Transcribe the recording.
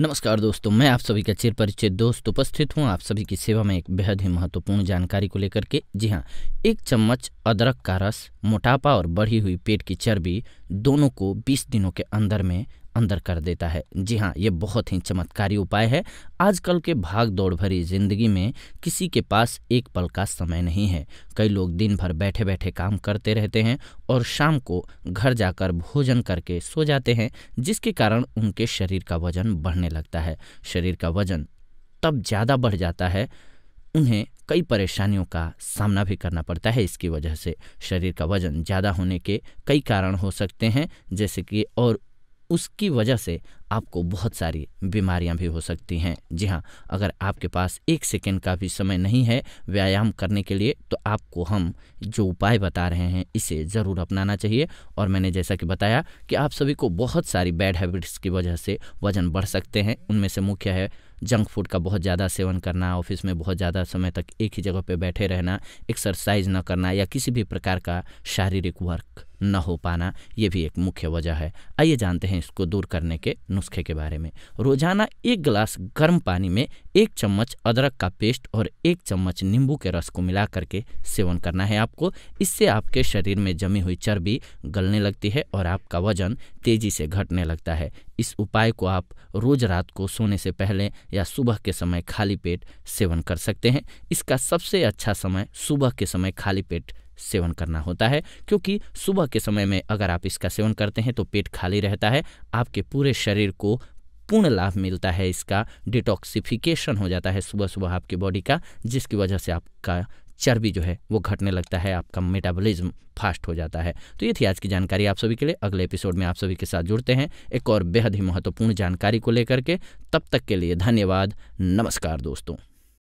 नमस्कार दोस्तों मैं आप सभी का चिर परिचित दोस्त उपस्थित हूँ आप सभी की सेवा में एक बेहद ही महत्वपूर्ण जानकारी को लेकर के जी हाँ एक चम्मच अदरक का रस मोटापा और बढ़ी हुई पेट की चर्बी दोनों को 20 दिनों के अंदर में अंदर कर देता है जी हाँ ये बहुत ही चमत्कारी उपाय है आजकल के भाग दौड़ भरी जिंदगी में किसी के पास एक पल का समय नहीं है कई लोग दिन भर बैठे बैठे काम करते रहते हैं और शाम को घर जाकर भोजन करके सो जाते हैं जिसके कारण उनके शरीर का वजन बढ़ने लगता है शरीर का वजन तब ज़्यादा बढ़ जाता है उन्हें कई परेशानियों का सामना भी करना पड़ता है इसकी वजह से शरीर का वजन ज़्यादा होने के कई कारण हो सकते हैं जैसे कि और उसकी वजह से आपको बहुत सारी बीमारियां भी हो सकती हैं जी हाँ अगर आपके पास एक सेकेंड का भी समय नहीं है व्यायाम करने के लिए तो आपको हम जो उपाय बता रहे हैं इसे ज़रूर अपनाना चाहिए और मैंने जैसा कि बताया कि आप सभी को बहुत सारी बैड हैबिट्स की वजह से वज़न बढ़ सकते हैं उनमें से मुख्य है जंक फूड का बहुत ज़्यादा सेवन करना ऑफिस में बहुत ज़्यादा समय तक एक ही जगह पर बैठे रहना एक्सरसाइज न करना या किसी भी प्रकार का शारीरिक वर्क न हो पाना ये भी एक मुख्य वजह है आइए जानते हैं इसको दूर करने के नुस्खे के बारे में रोजाना एक गिलास गर्म पानी में एक चम्मच अदरक का पेस्ट और एक चम्मच नींबू के रस को मिला करके सेवन करना है आपको इससे आपके शरीर में जमी हुई चर्बी गलने लगती है और आपका वजन तेजी से घटने लगता है इस उपाय को आप रोज रात को सोने से पहले या सुबह के समय खाली पेट सेवन कर सकते हैं इसका सबसे अच्छा समय सुबह के समय खाली पेट सेवन करना होता है क्योंकि सुबह के समय में अगर आप इसका सेवन करते हैं तो पेट खाली रहता है आपके पूरे शरीर को पूर्ण लाभ मिलता है इसका डिटॉक्सिफिकेशन हो जाता है सुबह सुबह आपकी बॉडी का जिसकी वजह से आपका चर्बी जो है वो घटने लगता है आपका मेटाबॉलिज्म फास्ट हो जाता है तो ये थी आज की जानकारी आप सभी के लिए अगले एपिसोड में आप सभी के साथ जुड़ते हैं एक और बेहद ही महत्वपूर्ण जानकारी को लेकर के तब तक के लिए धन्यवाद नमस्कार दोस्तों